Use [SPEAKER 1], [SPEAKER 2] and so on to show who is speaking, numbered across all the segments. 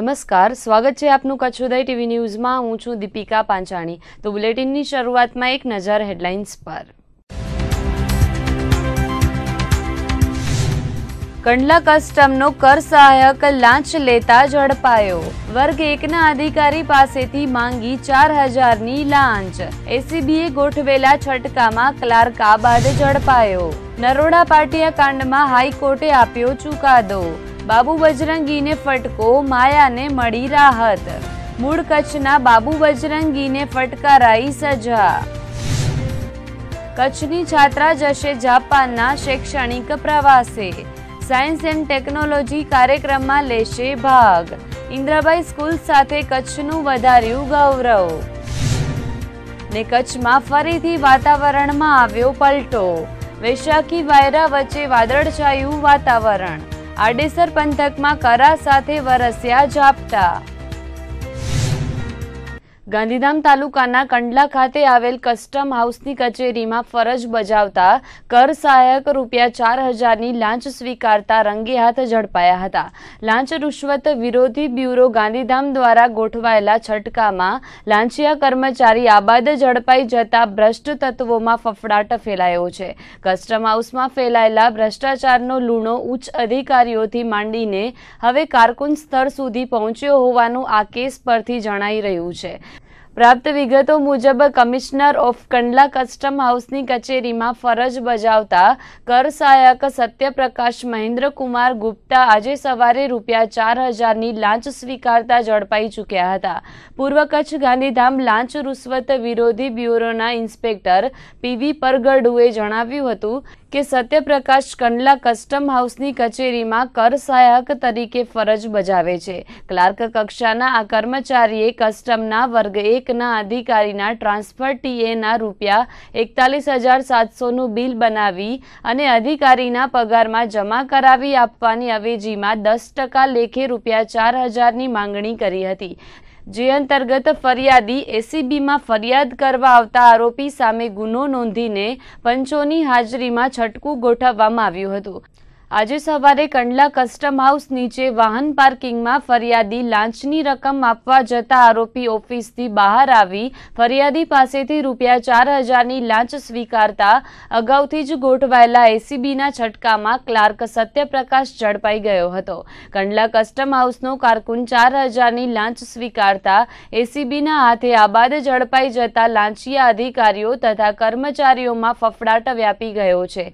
[SPEAKER 1] નમસ્કાર સ્વાગત છે આપનું કચ્છ ઉદય ટીવી ન્યૂઝમાં હું છું દીપિકા પાંચાણી તો બુલેટિનની શરૂઆતમાં એક નજર હેડલાઇન્સ પર કંડલા કસ્ટમનો કર સહાયક લાંચ લેતા ઝડપાયો વર્ગ એકના અધિકારી પાસેથી માંગી ચાર હજારની લાંચ એસીબીએ ગોઠવેલા છટકામાં ક્લાર્ક આબાદ ઝડપાયો નરોડા પાટિયા કાંડમાં હાઈકોર્ટે આપ્યો ચુકાદો બાબુ બજરંગીને ફટકો માયાને મળી રાહત મૂળ કચ્છના બાબુ બજરંગીને ફટકારાઈ સજા કચ્છની છાત્રા જશે જાપાનના શૈક્ષણિક પ્રવાસે સાયન્સ એન્ડ ટેકનોલોજી કાર્યક્રમમાં લેશે ભાગ ઇન્દ્રાબાઈ સ્કૂલ સાથે કચ્છનું વધાર્યું ગૌરવ ને કચ્છમાં ફરીથી વાતાવરણમાં આવ્યો પલટો વૈશાખી વાયરા વચ્ચે વાદળછાયું વાતાવરણ આડેસર પંથકમાં કરા સાથે વરસ્યા ઝાપટા ગાંધીધામ તાલુકાના કંડલા ખાતે આવેલ કસ્ટમ હાઉસની કચેરીમાં ફરજ બજાવતા કર સહાયક રૂપિયા ચાર હજારની લાંચ સ્વીકારતા રંગે હાથ ઝડપાયા હતા લાંચ રૂશ્વત વિરોધી બ્યુરો ગાંધીધામ દ્વારા ગોઠવાયેલા છટકામાં લાંચિયા કર્મચારી આબાદ ઝડપાઈ જતા ભ્રષ્ટ તત્વોમાં ફફડાટ ફેલાયો છે કસ્ટમ હાઉસમાં ફેલાયેલા ભ્રષ્ટાચારનો લૂણો ઉચ્ચ અધિકારીઓથી માંડીને હવે કારકુન સ્તર સુધી પહોંચ્યો હોવાનું આ કેસ પરથી જણાઈ રહ્યું છે પ્રાપ્ત વિગતો મુજબ કમિશનર ઓફ કંડલા કસ્ટમ હાઉસની કચેરીમાં ફરજ બજાવતા કર સહાયક સત્યપ્રકાશ મહેન્દ્રકુમાર ગુપ્તા આજે સવારે રૂપિયા ચાર હજારની લાંચ સ્વીકારતા ઝડપાઈ ચૂક્યા હતા પૂર્વ કચ્છ ગાંધીધામ લાંચ રૂશ્વત વિરોધી બ્યુરોના ઇન્સ્પેક્ટર પીવી પરગડુએ જણાવ્યું હતું કે સત્યપ્રકાશ કંડલા કસ્ટમ હાઉસની કચેરીમાં કર સહાયક તરીકે ફરજ બજાવે છે ક્લાર્ક કક્ષાના આ કર્મચારીએ કસ્ટમના વર્ગ એકના અધિકારીના ટ્રાન્સફર ટીએના રૂપિયા એકતાલીસ હજાર સાતસોનું બિલ બનાવી અને અધિકારીના પગારમાં જમા કરાવી આપવાની અવેજીમાં દસ ટકા લેખે રૂપિયા ચાર હજારની માંગણી કરી હતી જે અંતર્ગત ફરિયાદી એસીબીમાં ફરિયાદ કરવા આવતા આરોપી સામે ગુનો નોંધીને પંચોની હાજરીમાં છટકું ગોઠવવામાં આવ્યું હતું આજે સવારે કંડલા કસ્ટમ હાઉસ નીચે વાહન પાર્કિંગમાં ફરિયાદી લાંચની રકમ આપવા જતા આરોપી ઓફિસથી બહાર આવી ફરિયાદી પાસેથી રૂપિયા ચાર હજારની લાંચ સ્વીકારતા અગાઉથી જ ગોઠવાયેલા એસીબીના છટકામાં ક્લાર્ક સત્યપ્રકાશ ઝડપાઈ ગયો હતો કંડલા કસ્ટમ હાઉસનો કારકુન ચાર હજારની લાંચ સ્વીકારતા એસીબીના હાથે આબાદ ઝડપાઈ જતા લાંચીયા અધિકારીઓ તથા કર્મચારીઓમાં ફફડાટ વ્યાપી ગયો છે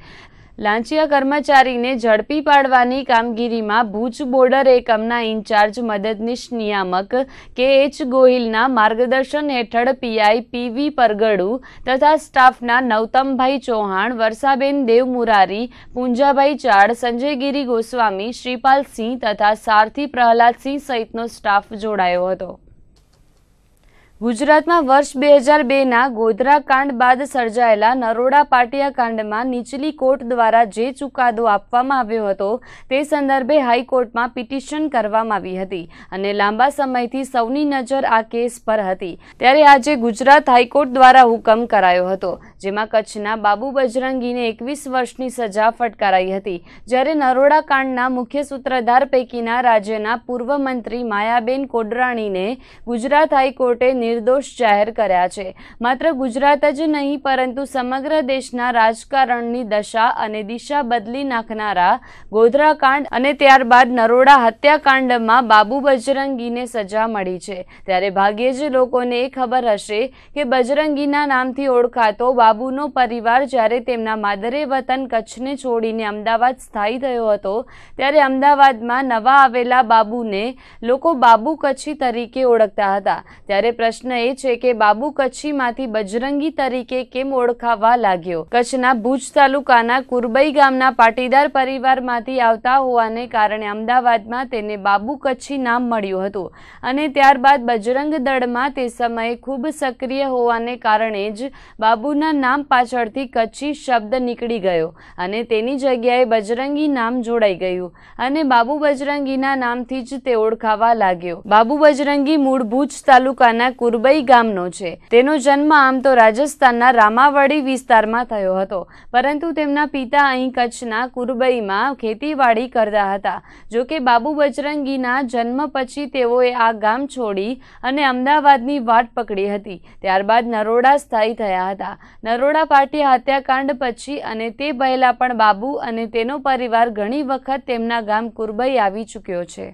[SPEAKER 1] લાંચિયા કર્મચારીને ઝડપી પાડવાની કામગીરીમાં ભુજ બોર્ડર એકમના ઇન્ચાર્જ મદદનીશ નિયામક કે એચ ગોહિલના માર્ગદર્શન હેઠળ પીઆઈ પીવી પરગડુ તથા સ્ટાફના નવતમભાઈ ચૌહાણ વર્ષાબેન દેવમુરારી પૂંજાભાઈ ચાડ સંજયગીરી ગોસ્વામી શ્રીપાલસિંહ તથા સારથી પ્રહલાદસિંહ સહિતનો સ્ટાફ જોડાયો હતો ગુજરાતમાં વર્ષ બે હજાર બેના ગોધરા કાંડ બાદ સર્જાયેલા નરોડા પાટિયા કાંડમાં નીચલી કોર્ટ દ્વારા જે ચુકાદો આપવામાં આવ્યો હતો તે સંદર્ભે હાઈકોર્ટમાં પિટિશન કરવામાં આવી હતી અને લાંબા સમયથી સૌની નજર આ કેસ પર હતી ત્યારે આજે ગુજરાત હાઈકોર્ટ દ્વારા હુકમ કરાયો હતો જેમાં કચ્છના બાબુ બજરંગીને એકવીસ વર્ષની સજા ફટકારાઈ હતી જ્યારે નરોડા કાંડના મુખ્ય સૂત્રધાર પૈકીના રાજ્યના પૂર્વ મંત્રી માયાબેન કોડરાણીને ગુજરાત હાઈકોર્ટે નિર્દોષ જાહેર કર્યા છે માત્ર ગુજરાત જ નહીં પરંતુ સમગ્ર દેશના રાજકારણની દશા અને દિશા બદલી નાખનારા ગોધરાકાંડ અને ત્યારબાદ નરોડા હત્યાકાંડમાં બાબુ બજરંગીને સજા મળી છે ત્યારે ભાગ્યે જ લોકોને એ ખબર હશે કે બજરંગીના નામથી ઓળખાતો બાબુનો પરિવાર જ્યારે તેમના માદરે વતન કચ્છને છોડીને અમદાવાદ સ્થાયી થયો હતો ત્યારે અમદાવાદમાં નવા આવેલા બાબુને લોકો બાબુ કચ્છી તરીકે ઓળખતા હતા ત્યારે પ્રશ્ન એ છે કે બાબુ કચ્છીમાંથી બજરંગી તરીકે કેમ ઓળખાવા લાગ્યો કચ્છના ભુજ તાલુકાના કુરબઈ ગામના પાટીદાર પરિવારમાંથી આવતા હોવાને કારણે અમદાવાદમાં તેને બાબુ કચ્છી નામ મળ્યું હતું અને ત્યારબાદ બજરંગ દળમાં તે સમયે ખૂબ સક્રિય હોવાને કારણે જ બાબુના નામ પાછળથી કચ્છી શબ્દ નીકળી ગયો અને તેની જગ્યાએ બજરંગી નામ જોડાઈ ગયું અને બાબુ બજરંગીના નામથી જ તે ઓળખાવા લાગ્યો બાબુ બજરંગી મૂળ ભુજ તાલુકાના કુરબઈ ગામનો છે તેનો જન્મ આમ તો રાજસ્થાનના રામાવાડી વિસ્તારમાં થયો હતો પરંતુ તેમના પિતા અહીં કચ્છના કુરબઈમાં ખેતીવાડી કરતા હતા જોકે બાબુ બજરંગીના જન્મ પછી તેઓએ આ ગામ છોડી અને અમદાવાદની વાટ પકડી હતી ત્યારબાદ નરોડા સ્થાયી થયા હતા નરોડા પાર્ટી હત્યાકાંડ પછી અને તે પહેલાં પણ બાબુ અને તેનો પરિવાર ઘણી વખત તેમના ગામ કુરબઈ આવી ચૂક્યો છે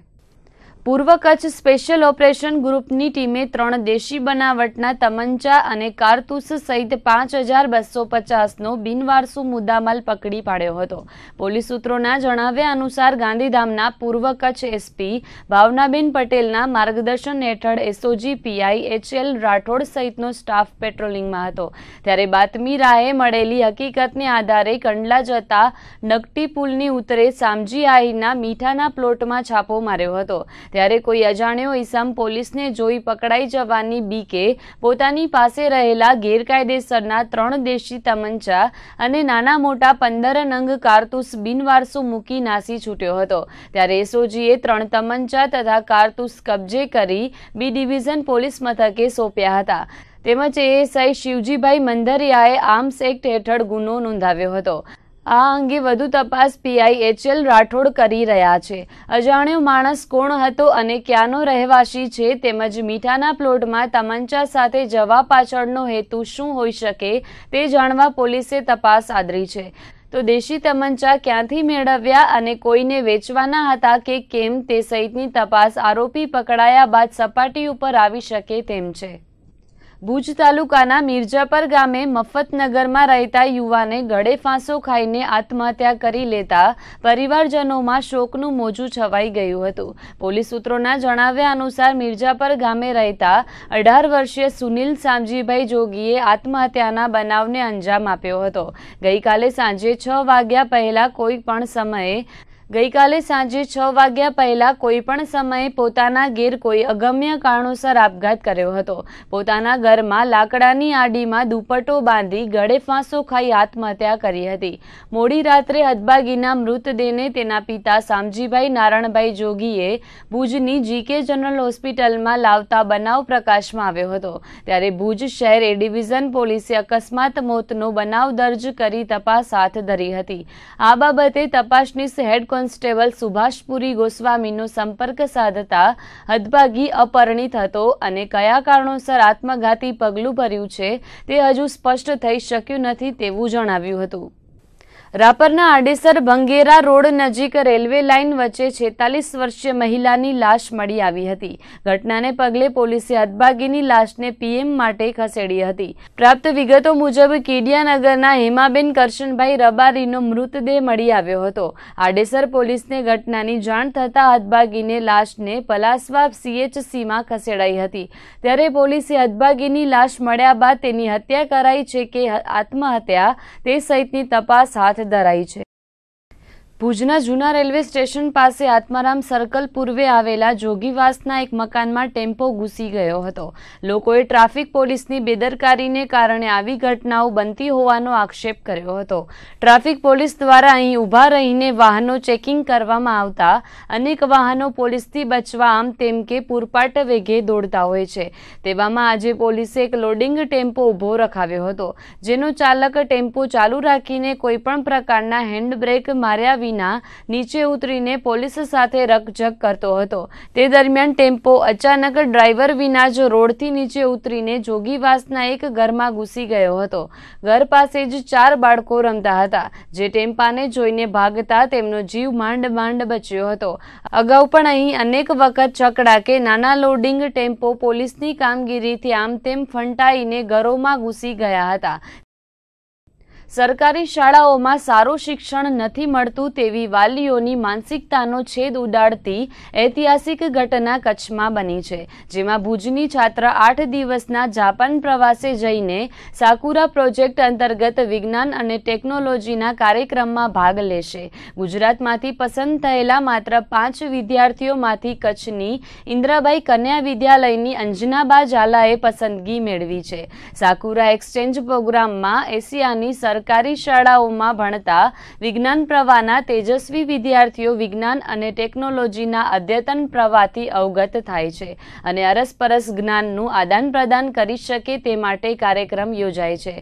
[SPEAKER 1] પૂર્વ કચ્છ સ્પેશિયલ ઓપરેશન ગ્રુપની ટીમે ત્રણ દેશી બનાવટના તમંચા અને કારતૂસ સહિત પાંચ હજાર બસો પચાસનો બિનવારસુ મુદ્દામાલ પકડી પાડ્યો હતો પોલીસ સૂત્રોના જણાવ્યા અનુસાર ગાંધીધામના પૂર્વ કચ્છ એસપી ભાવનાબેન પટેલના માર્ગદર્શન હેઠળ એસઓજી પીઆઈ એચએલ રાઠોડ સહિતનો સ્ટાફ પેટ્રોલિંગમાં હતો ત્યારે બાતમી રાહે મળેલી હકીકતને આધારે કંડલા જતા નકટી પુલની ઉત્તરે સામજી આહીના મીઠાના પ્લોટમાં છાપો માર્યો હતો ત્યારે કોઈ અજાણ્યો ઈસમ પોલીસને જોઈ પકડાઈ જવાની બીકે પોતાની પાસે રહેલા ગેરકાયદેસરના ત્રણ દેશી તમંચા અને નાના મોટા પંદર નંગ કારતૂસ બિનવારસુ મૂકી નાસી છૂટ્યો હતો ત્યારે એસઓજીએ ત્રણ તમંચા તથા કારતૂસ કબજે કરી બી ડિવિઝન પોલીસ મથકે સોંપ્યા હતા તેમજ એએસઆઈ શિવજીભાઈ મંદરિયાએ આર્મ્સ એક્ટ હેઠળ ગુનો નોંધાવ્યો હતો આ અંગે વધુ તપાસ પીઆઈ એચએલ રાઠોડ કરી રહ્યા છે અજાણ્યો માણસ કોણ હતો અને ક્યાંનો રહેવાસી છે તેમજ મીઠાના પ્લોટમાં તમંચા સાથે જવા પાછળનો હેતુ શું હોઈ શકે તે જાણવા પોલીસે તપાસ આદરી છે તો દેશી તમંચા ક્યાંથી મેળવ્યા અને કોઈને વેચવાના હતા કે કેમ તે સહિતની તપાસ આરોપી પકડાયા બાદ સપાટી ઉપર આવી શકે તેમ છે ભુજ તાલુકાના મિર્જાપર ગામે મફતનગરમાં રહેતા યુવાને ગળે ફાંસો ખાઈને આત્મહત્યા કરી લેતા પરિવારજનોમાં શોકનું મોજું છવાઈ ગયું હતું પોલીસ સૂત્રોના જણાવ્યા અનુસાર મિર્જાપર ગામે રહેતા અઢાર વર્ષીય સુનિલ સામજીભાઈ જોગીએ આત્મહત્યાના બનાવને અંજામ આપ્યો હતો ગઈકાલે સાંજે છ વાગ્યા પહેલાં કોઈ પણ સમયે ગઈકાલે સાંજે છ વાગ્યા પહેલા કોઈપણ સમયે પોતાના ઘેર કોઈ અગમ્ય કારણોસર આપઘાત કર્યો હતો પોતાના ઘરમાં લાકડાની આડીમાં દુપટ્ટો બાંધી ગળે ફાંસો ખાઈ આત્મહત્યા કરી હતી મોડી રાત્રે હદબાગીના મૃતદેહને તેના પિતા સામજીભાઈ નારાયણભાઈ જોગીએ ભુજની જીકે જનરલ હોસ્પિટલમાં લાવતા બનાવ પ્રકાશમાં આવ્યો હતો ત્યારે ભુજ શહેર એ ડિવિઝન પોલીસે અકસ્માત મોતનો બનાવ દર્જ કરી તપાસ હાથ ધરી હતી આ બાબતે તપાસનીશ હેડ કોન્સ્ટેબલ સુભાષપુરી ગોસ્વામીનો સંપર્ક સાધતા હદભાગી અપરણિત હતો અને કયા કારણોસર આત્મઘાતી પગલું ભર્યું છે તે હજુ સ્પષ્ટ થઈ શક્યું નથી તેવું જણાવ્યું હતું રાપરના આડેસર ભંગેરા રોડ નજીક રેલવે લાઇન વચ્ચે છેતાલીસ વર્ષીય મહિલાની લાશ મળી આવી હતી ઘટનાને પગલે પોલીસે હદભાગીની લાશને પીએમ માટે ખસેડી હતી પ્રાપ્ત વિગતો મુજબ કેડિયાનગરના હેમાબેન કરશનભાઈ રબારીનો મૃતદેહ મળી આવ્યો હતો આડેસર પોલીસને ઘટનાની જાણ થતાં હદભાગીને લાશને પલાસવા સીએચસીમાં ખસેડાઈ હતી ત્યારે પોલીસે હદભાગીની લાશ મળ્યા બાદ તેની હત્યા કરાઈ છે કે આત્મહત્યા તે સહિતની તપાસ હાથ પાસે ધરાઈ છે ભુજના જૂના રેલવે સ્ટેશન પાસે આત્મારામ સર્કલ પૂર્વે આવેલા જોગીવાસના એક મકાનમાં ટેમ્પો ઘૂસી ગયો હતો લોકોએ ટ્રાફિક પોલીસની બેદરકારીને કારણે આવી ઘટનાઓ બનતી હોવાનો આક્ષેપ કર્યો હતો ટ્રાફિક પોલીસ દ્વારા અહીં ઊભા રહીને વાહનો ચેકિંગ કરવામાં આવતા અનેક વાહનો પોલીસથી બચવા આમ તેમ કે પૂરપાટ વેગે દોડતા હોય છે તેવામાં આજે પોલીસે એક લોડિંગ ટેમ્પો ઊભો રખાવ્યો હતો જેનો ચાલક ટેમ્પો ચાલુ રાખીને કોઈપણ પ્રકારના હેન્ડબ્રેક માર્યા ગાડીના નીચે ઉતરીને પોલીસ સાથે રકઝક કરતો હતો તે દરમિયાન ટેમ્પો અચાનક ડ્રાઈવર વિના જ રોડથી નીચે ઉતરીને જોગીવાસના એક ઘરમાં ઘૂસી ગયો હતો ઘર પાસે જ ચાર બાળકો રમતા હતા જે ટેમ્પાને જોઈને ભાગતા તેમનો જીવ માંડ માંડ બચ્યો હતો અગાઉ પણ અહીં અનેક વખત કે નાના લોડિંગ ટેમ્પો પોલીસની કામગીરીથી આમ તેમ ફંટાઈને ઘરોમાં ઘૂસી ગયા હતા સરકારી શાળાઓમાં સારું શિક્ષણ નથી મળતું તેવી વાલીઓની માનસિકતાનો છેદ ઉડાડતી ઐતિહાસિક ઘટના કચ્છમાં બની છે જેમાં ભુજની છાત્ર આઠ દિવસના જાપાન પ્રવાસે જઈને સાકુરા પ્રોજેક્ટ અંતર્ગત વિજ્ઞાન અને ટેકનોલોજીના કાર્યક્રમમાં ભાગ લેશે ગુજરાતમાંથી પસંદ થયેલા માત્ર પાંચ વિદ્યાર્થીઓમાંથી કચ્છની ઇન્દ્રાબાઈ કન્યા વિદ્યાલયની અંજનાબા ઝાલાએ પસંદગી મેળવી છે સાકુરા એક્સચેન્જ પ્રોગ્રામમાં એશિયાની સર સરકારી શાળાઓમાં ભણતા વિજ્ઞાન પ્રવાહના તેજસ્વી વિદ્યાર્થીઓ વિજ્ઞાન અને ટેકનોલોજીના અદ્યતન પ્રવાહથી અવગત થાય છે અને અરસપરસ જ્ઞાનનું આદાન પ્રદાન કરી શકે તે માટે કાર્યક્રમ યોજાય છે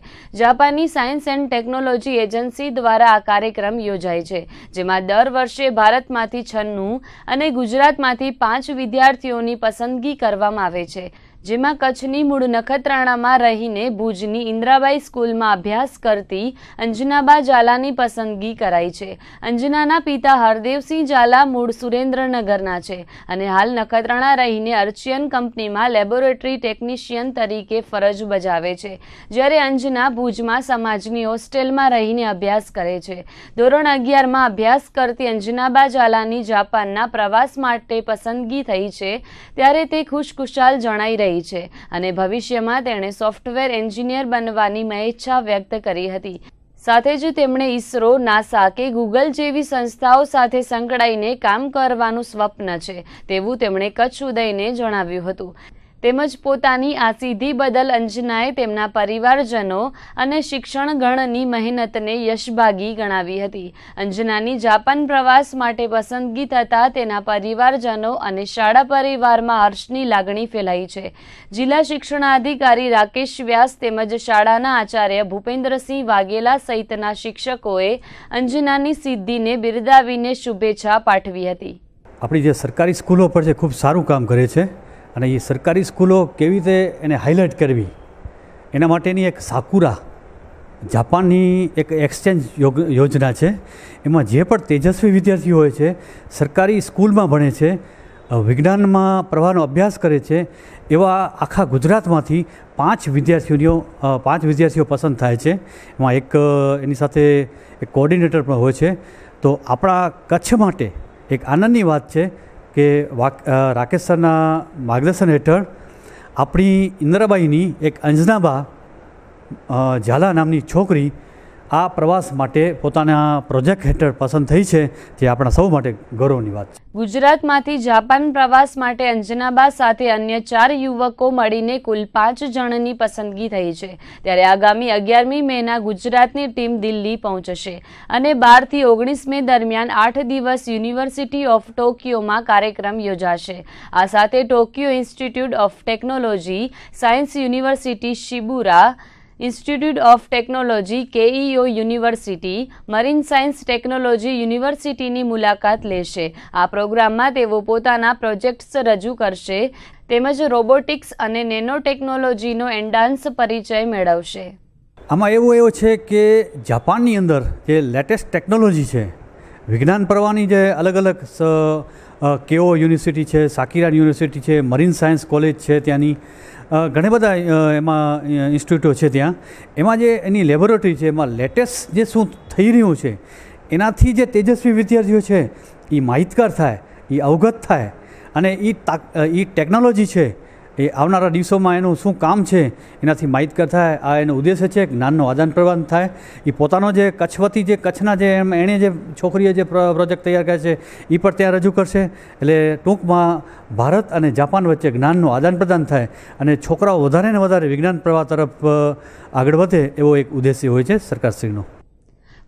[SPEAKER 1] જાપાની સાયન્સ એન્ડ ટેકનોલોજી એજન્સી દ્વારા આ કાર્યક્રમ યોજાય છે જેમાં દર વર્ષે ભારતમાંથી છન્નું અને ગુજરાતમાંથી પાંચ વિદ્યાર્થીઓની પસંદગી કરવામાં આવે છે જેમાં કચ્છની મૂળ નખત્રાણામાં રહીને ભુજની ઇન્દ્રાબાઈ સ્કૂલમાં અભ્યાસ કરતી અંજનાબા ઝાલાની પસંદગી કરાઈ છે અંજનાના પિતા હરદેવસિંહ ઝાલા મૂળ સુરેન્દ્રનગરના છે અને હાલ નખત્રાણા રહીને અર્ચિયન કંપનીમાં લેબોરેટરી ટેકનિશિયન તરીકે ફરજ બજાવે છે જ્યારે અંજના ભુજમાં સમાજની હોસ્ટેલમાં રહીને અભ્યાસ કરે છે ધોરણ અગિયારમાં અભ્યાસ કરતી અંજનાબા ઝાલાની જાપાનના પ્રવાસ માટે પસંદગી થઈ છે ત્યારે તે ખુશખુશાલ જણાઈ રહી રહી છે અને ભવિષ્યમાં તેણે સોફ્ટવેર એન્જિનિયર બનવાની મહેચ્છા વ્યક્ત કરી હતી સાથે જ તેમણે ઇસરો નાસા કે ગૂગલ જેવી સંસ્થાઓ સાથે સંકળાઈને કામ કરવાનું સ્વપ્ન છે તેવું તેમણે કચ્છ ઉદયને જણાવ્યું હતું તેમજ પોતાની આ સિદ્ધિ બદલ અંજનાએ તેમના પરિવારજનો અને શિક્ષણગણની મહેનતને યશભાગી ગણાવી હતી અંજનાની જાપાન પ્રવાસ માટે પસંદગી થતાં તેના પરિવારજનો અને શાળા પરિવારમાં હર્ષની લાગણી ફેલાઈ છે જિલ્લા શિક્ષણાધિકારી રાકેશ વ્યાસ તેમજ શાળાના આચાર્ય ભૂપેન્દ્રસિંહ વાઘેલા સહિતના શિક્ષકોએ અંજનાની સિદ્ધિને બિરદાવીને શુભેચ્છા પાઠવી હતી
[SPEAKER 2] આપણી જે સરકારી સ્કૂલો પર છે ખૂબ સારું કામ કરે છે અને એ સરકારી સ્કૂલો કેવી રીતે એને હાઇલાઇટ કરવી એના માટેની એક સાકુરા જાપાનની એક એક્સચેન્જ યોજના છે એમાં જે પણ તેજસ્વી વિદ્યાર્થીઓ હોય છે સરકારી સ્કૂલમાં ભણે છે વિજ્ઞાનમાં પ્રવાહનો અભ્યાસ કરે છે એવા આખા ગુજરાતમાંથી પાંચ વિદ્યાર્થીઓ પાંચ વિદ્યાર્થીઓ પસંદ થાય છે એમાં એક એની સાથે એક કોઓર્ડિનેટર પણ હોય છે તો આપણા કચ્છ માટે એક આનંદની વાત છે કે વાક રાકેશ સરના માર્ગદર્શન હેઠળ આપણી ઇન્દરાબાઈની એક અંજનાબા ઝાલા નામની છોકરી આ પ્રવાસ માટે પોતાના પ્રોજેક્ટ હેઠળ પસંદ થઈ છે જે આપણા સૌ માટે ગૌરવની વાત છે
[SPEAKER 1] ગુજરાતમાંથી જાપાન પ્રવાસ માટે અંજનાબાદ સાથે અન્ય ચાર યુવકો મળીને કુલ પાંચ જણની પસંદગી થઈ છે ત્યારે આગામી અગિયારમી મેના ગુજરાતની ટીમ દિલ્હી પહોંચશે અને બારથી ઓગણીસ મે દરમિયાન આઠ દિવસ યુનિવર્સિટી ઓફ ટોક્યોમાં કાર્યક્રમ યોજાશે આ સાથે Tokyo institute of technology science university Shibaura institute of technology Keio university marine science technology યુનિવર્સિટીની મુલાકાત લેશે આ પ્રોગ્રામમાં તેઓ પોતાના પ્રોજેક્ટ્સ રજૂ કરશે તેમજ રોબોટિક્સ અને નેનો ટેકનોલોજીનો એન્ડાન્સ પરિચય મેળવશે
[SPEAKER 2] આમાં એવો એવો છે કે જાપાનની અંદર જે લેટેસ્ટ ટેકનોલોજી છે વિજ્ઞાન પરવાની જે અલગ અલગ કેઓ યુનિવર્સિટી છે સાકીરા યુનિવર્સિટી છે મરીન સાયન્સ કોલેજ છે ત્યાંની ઘણા બધા એમાં ઇન્સ્ટિટ્યૂટો છે ત્યાં એમાં જે એની લેબોરેટરી છે એમાં લેટેસ્ટ જે શું થઈ રહ્યું છે એનાથી જે તેજસ્વી વિદ્યાર્થીઓ છે એ માહિતગાર થાય એ અવગત થાય અને એ એ ટેકનોલોજી છે એ આવનારા દિવસોમાં એનું શું કામ છે એનાથી માહિતગાર થાય આ એનો ઉદ્દેશ્ય છે જ્ઞાનનો આદાન પ્રદાન થાય એ પોતાનો જે કચ્છ વતી જે કચ્છના જે એમ એણે જે છોકરીએ જે પ્રોજેક્ટ તૈયાર કર્યા છે એ પણ ત્યાં રજૂ કરશે એટલે ટૂંકમાં ભારત અને જાપાન વચ્ચે જ્ઞાનનું આદાન પ્રદાન થાય અને છોકરાઓ વધારે ને વધારે વિજ્ઞાન પ્રવાહ તરફ આગળ વધે એવો એક ઉદ્દેશ્ય હોય છે સરકારશ્રીનો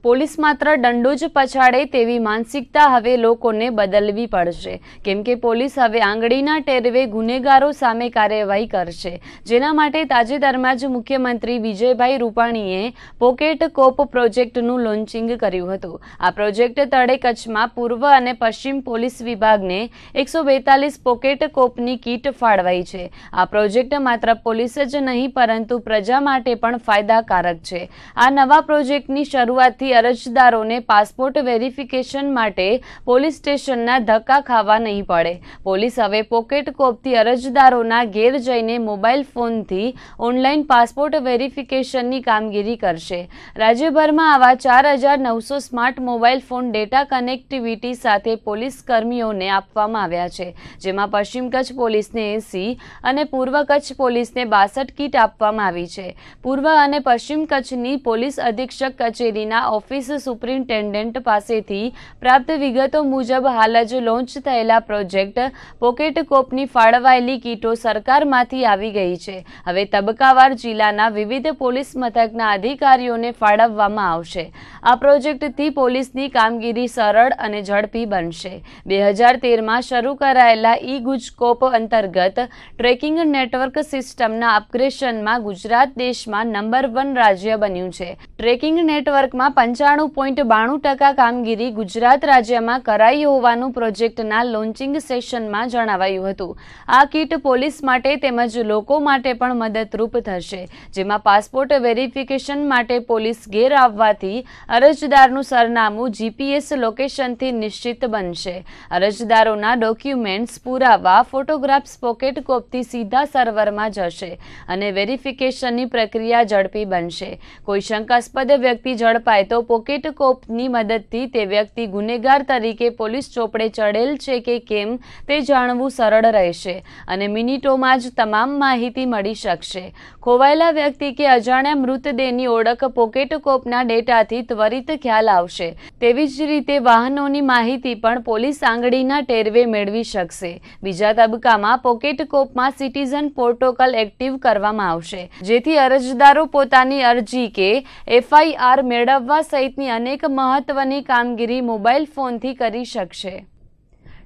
[SPEAKER 1] પોલીસ માત્ર દંડો જ પછાડે તેવી માનસિકતા હવે લોકોને બદલવી પડશે કેમ કે પોલીસ હવે આંગળીના ટેરવે ગુનેગારો સામે કાર્યવાહી કરશે જેના માટે તાજેતરમાં જ મુખ્યમંત્રી વિજયભાઈ રૂપાણીએ પોકેટ કોપ પ્રોજેક્ટનું લોન્ચિંગ કર્યું હતું આ પ્રોજેક્ટ તળે કચ્છમાં પૂર્વ અને પશ્ચિમ પોલીસ વિભાગને એકસો બેતાલીસ પોકેટ કોપની કીટ ફાળવાઈ છે આ પ્રોજેક્ટ માત્ર પોલીસ જ નહીં પરંતુ પ્રજા માટે પણ ફાયદાકારક છે આ નવા પ્રોજેક્ટની શરૂઆતથી અરજદારોને પાસપોર્ટ વેરિફિકેશન માટે પોલીસ સ્ટેશનના ધક્કા ખાવા નહીં પડે પોલીસ હવે પોકેટ કોપથી અરજદારોના ઘેર જઈને મોબાઈલ ફોનથી ઓનલાઈન પાસપોર્ટ વેરિફિકેશનની કામગીરી કરશે રાજ્યભરમાં આવા ચાર હજાર નવસો smart mobile phone data connectivity સાથે પોલીસ કર્મીઓને આપવામાં આવ્યા છે જેમાં પશ્ચિમ કચ્છ પોલીસને એસી અને પૂર્વ કચ્છ પોલીસને બાસઠ કીટ આપવામાં આવી છે પૂર્વ અને પશ્ચિમ કચ્છની પોલીસ અધિક્ષક કચેરીના ઓફિસ સુપ્રિન્ટેન્ડન્ટ પાસેથી પ્રાપ્ત વિગતો મુજબ હાલ જ લોન્ચ થયેલા પ્રોજેક્ટ પોકેટ કોપની ફાળવાયેલી કીટો સરકારમાંથી આવી ગઈ છે હવે તબક્કાવાર જિલ્લાના વિવિધ પોલીસ મથકના અધિકારીઓને ફાળવવામાં આવશે આ પ્રોજેક્ટથી પોલીસની કામગીરી સરળ અને ઝડપી બનશે બે હજાર તેરમાં શરૂ કરાયેલા ઈ ગુજકોપ અંતર્ગત ટ્રેકિંગ નેટવર્ક સિસ્ટમના અપગ્રેશનમાં ગુજરાત દેશમાં નંબર વન રાજ્ય બન્યું છે ટ્રેકિંગ નેટવર્કમાં પંચાણું પોઈન્ટ બાણું ટકા કામગીરી ગુજરાત રાજ્યમાં કરાઈ હોવાનું પ્રોજેક્ટના લોન્ચિંગ સેશનમાં જણાવાયું હતું આ કીટ પોલીસ માટે તેમજ લોકો માટે પણ મદદરૂપ થશે જેમાં પાસપોર્ટ વેરિફિકેશન માટે પોલીસ ગેર આવવાથી અરજદારનું સરનામું જીપીએસ લોકેશનથી નિશ્ચિત બનશે અરજદારોના ડોક્યુમેન્ટ્સ પુરાવા ફોટોગ્રાફ્સ પોકેટ કોપથી સીધા સર્વરમાં જશે અને વેરિફિકેશનની પ્રક્રિયા ઝડપી બનશે કોઈ શંકાસ્પદ વ્યક્તિ ઝડપાય તો પોકેટ કોપની મદદથી તે વ્યક્તિ ગુનેગાર તરીકે પોલીસ ચોપડે ચડેલ છે કે કેમ તે જાણવું સરળ રહેશે અને મિનિટોમાં જ તમામ માહિતી મળી શકશે ખોવાયેલા વ્યક્તિ કે અજાણ્યા મૃતદેહની ઓળખ પોકેટ કોપના ડેટાથી ત્વરિત ખ્યાલ આવશે તેવી જ રીતે વાહનોની માહિતી પણ પોલીસ આંગળીના ટેરવે મેળવી શકશે બીજા તબક્કામાં પોકેટ કોપમાં સિટીઝન પોર્ટોકલ એક્ટિવ કરવામાં આવશે જેથી અરજદારો પોતાની અરજી કે એફઆઈઆર મેળવવા સહિતની અનેક મહત્વની કામગીરી મોબાઈલ ફોનથી કરી શકશે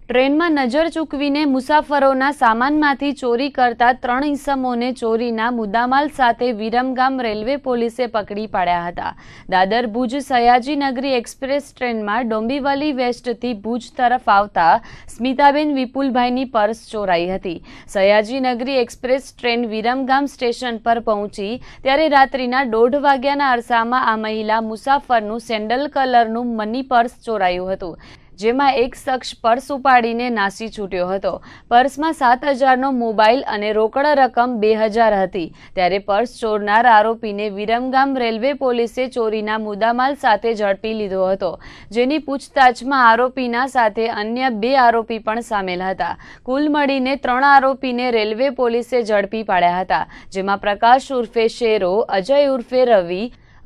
[SPEAKER 1] ટ્રેનમાં નજર ચૂકવીને મુસાફરોના સામાનમાંથી ચોરી કરતા ત્રણ ઇસમોને ચોરીના મુદ્દામાલ સાથે વિરમગામ રેલવે પોલીસે પકડી પાડ્યા હતા દાદર ભુજ સયાજીનગરી એક્સપ્રેસ ટ્રેનમાં ડોંબીવલી વેસ્ટથી ભુજ તરફ આવતા સ્મિતાબેન વિપુલભાઈની પર્સ ચોરાઈ હતી Sayajinagari express train Viramgam station પર પહોંચી ત્યારે રાત્રિના દોઢ વાગ્યાના અરસામાં આ મહિલા મુસાફરનું સેન્ડલ કલરનું મની પર્સ ચોરાયું હતું જેમાં એક શખ્સ પર્સ ઉપાડીને નાસી છૂટ્યો હતો પર્સમાં સાત હજારનો મોબાઈલ અને રોકડા રકમ બે હજાર હતી ત્યારે પર્સ ચોરનાર આરોપીને વિરમગામ રેલવે પોલીસે ચોરીના મુદ્દામાલ સાથે ઝડપી લીધો હતો જેની પૂછતાછમાં આરોપીના સાથે અન્ય બે આરોપી પણ સામેલ હતા કુલ મળીને ત્રણ આરોપીને રેલવે પોલીસે ઝડપી પાડ્યા હતા જેમાં પ્રકાશ ઉર્ફે શેરો અજય ઉર્ફે રવિ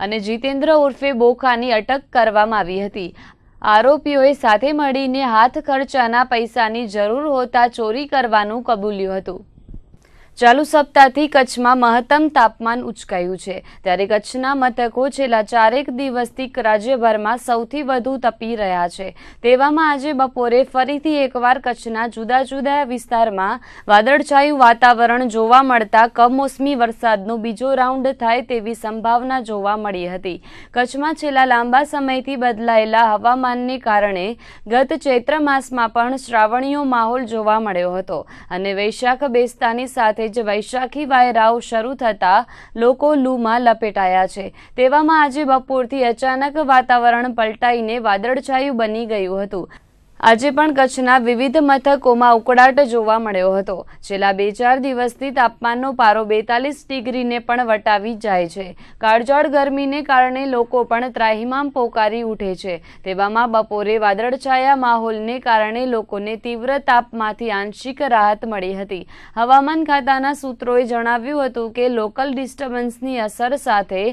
[SPEAKER 1] અને જીતેન્દ્ર ઉર્ફે બોખાની અટક કરવામાં આવી હતી આરોપીઓએ સાથે મળીને હાથ ખર્ચાના પૈસાની જરૂર હોતા ચોરી કરવાનું કબૂલ્યું હતું ચાલુ સપ્તાહથી કચ્છમાં મહત્તમ તાપમાન ઉચકાયું છે ત્યારે કચ્છના મથકો છેલ્લા ચારેક દિવસથી રાજ્યભરમાં સૌથી વધુ તપી રહ્યા છે તેવામાં આજે બપોરે ફરીથી એકવાર કચ્છના જુદા જુદા વિસ્તારમાં વાદળછાયું વાતાવરણ જોવા મળતા કમોસમી વરસાદનો બીજો રાઉન્ડ થાય તેવી સંભાવના જોવા મળી હતી કચ્છમાં છેલ્લા લાંબા સમયથી બદલાયેલા હવામાનને કારણે ગત ચૈત્ર માસમાં પણ શ્રાવણીયો માહોલ જોવા મળ્યો હતો અને વૈશાખ બેસતાની સાથે સાથે જ વૈશાખી વાયરાઓ શરૂ થતા લોકો લૂમાં લપેટાયા છે તેવામાં આજે બપોરથી અચાનક વાતાવરણ પલટાઈને વાદળછાયું બની ગયું હતું આજે પણ કચ્છના વિવિધ મથકોમાં ઉકળાટ જોવા મળ્યો હતો છેલ્લા બે ચાર દિવસથી તાપમાનનો પારો બેતાલીસ ડિગ્રીને પણ વટાવી જાય છે કાળજાળ ગરમીને કારણે લોકો પણ ત્રાહિમામ પોકારી ઉઠે છે તેવામાં બપોરે વાદળછાયા માહોલને કારણે લોકોને તીવ્ર તાપમાંથી આંશિક રાહત મળી હતી હવામાન ખાતાના સૂત્રોએ જણાવ્યું હતું કે લોકલ ડિસ્ટર્બન્સની અસર સાથે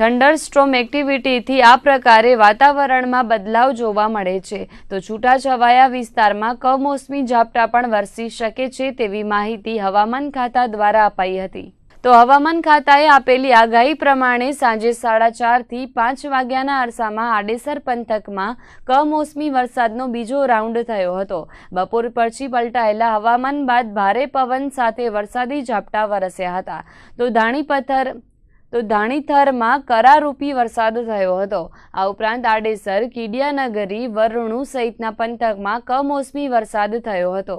[SPEAKER 1] થંડરસ્ટ્રોમ એક્ટિવિટીથી આ પ્રકારે વાતાવરણમાં બદલાવ જોવા મળે છે તો છૂટાછવાયા વિસ્તારમાં કમોસમી ઝાપટા પણ વરસી શકે છે તેવી માહિતી હવામાન ખાતા દ્વારા અપાઈ હતી તો હવામાન ખાતાએ આપેલી આગાહી પ્રમાણે સાંજે સાડા ચારથી પાંચ વાગ્યાના અરસામાં આડેસર પંથકમાં કમોસમી વરસાદનો બીજો રાઉન્ડ થયો હતો બપોર પછી પલટાયેલા હવામાન બાદ ભારે પવન સાથે વરસાદી ઝાપટા વરસ્યા હતા તો ધાણીપથ્થર તો ધાણીથરમાં કરારૂપી વરસાદ થયો હતો આ ઉપરાંત આડેસર કીડિયાનગરી વરણુ સહિતના પંથકમાં કમોસમી વરસાદ થયો હતો